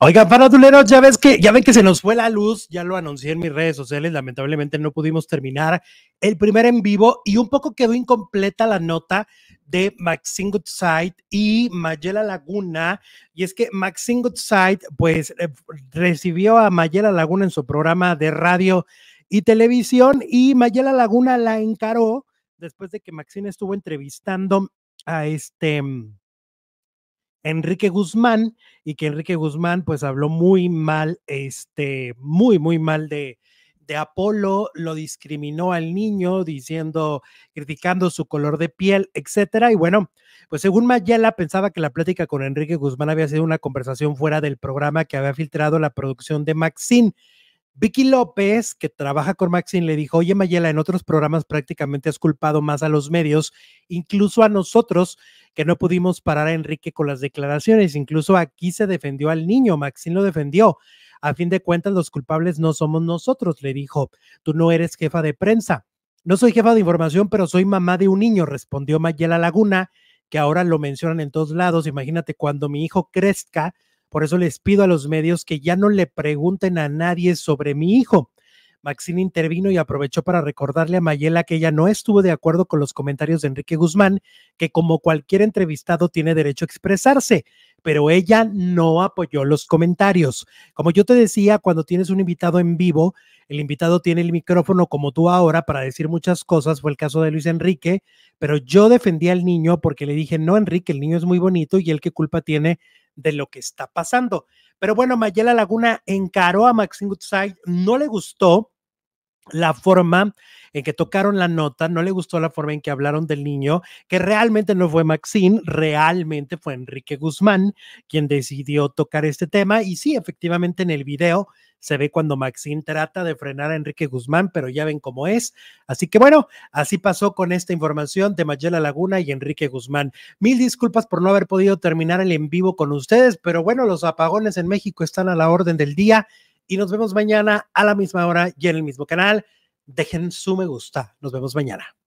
para faratuleros, ya ves que, ya ven que se nos fue la luz, ya lo anuncié en mis redes sociales, lamentablemente no pudimos terminar el primer en vivo y un poco quedó incompleta la nota de Maxine Goodside y Mayela Laguna. Y es que Maxine Goodside, pues, eh, recibió a Mayela Laguna en su programa de radio y televisión y Mayela Laguna la encaró después de que Maxine estuvo entrevistando a este mm, Enrique Guzmán y que Enrique Guzmán pues habló muy mal, este, muy, muy mal de, de Apolo, lo discriminó al niño diciendo, criticando su color de piel, etcétera. Y bueno, pues según Mayela pensaba que la plática con Enrique Guzmán había sido una conversación fuera del programa que había filtrado la producción de Maxine. Vicky López, que trabaja con Maxine, le dijo, oye Mayela, en otros programas prácticamente has culpado más a los medios, incluso a nosotros, que no pudimos parar a Enrique con las declaraciones. Incluso aquí se defendió al niño, Maxín lo defendió. A fin de cuentas, los culpables no somos nosotros, le dijo. Tú no eres jefa de prensa. No soy jefa de información, pero soy mamá de un niño, respondió Mayela Laguna, que ahora lo mencionan en todos lados. Imagínate cuando mi hijo crezca. Por eso les pido a los medios que ya no le pregunten a nadie sobre mi hijo. Maxine intervino y aprovechó para recordarle a Mayela que ella no estuvo de acuerdo con los comentarios de Enrique Guzmán, que como cualquier entrevistado tiene derecho a expresarse, pero ella no apoyó los comentarios. Como yo te decía, cuando tienes un invitado en vivo, el invitado tiene el micrófono como tú ahora para decir muchas cosas, fue el caso de Luis Enrique, pero yo defendí al niño porque le dije, no, Enrique, el niño es muy bonito y él qué culpa tiene de lo que está pasando. Pero bueno, Mayela Laguna encaró a Maxine Goodside, no le gustó, la forma en que tocaron la nota, no le gustó la forma en que hablaron del niño, que realmente no fue Maxine, realmente fue Enrique Guzmán quien decidió tocar este tema. Y sí, efectivamente en el video se ve cuando Maxine trata de frenar a Enrique Guzmán, pero ya ven cómo es. Así que bueno, así pasó con esta información de Mayela Laguna y Enrique Guzmán. Mil disculpas por no haber podido terminar el en vivo con ustedes, pero bueno, los apagones en México están a la orden del día y nos vemos mañana a la misma hora y en el mismo canal. Dejen su me gusta. Nos vemos mañana.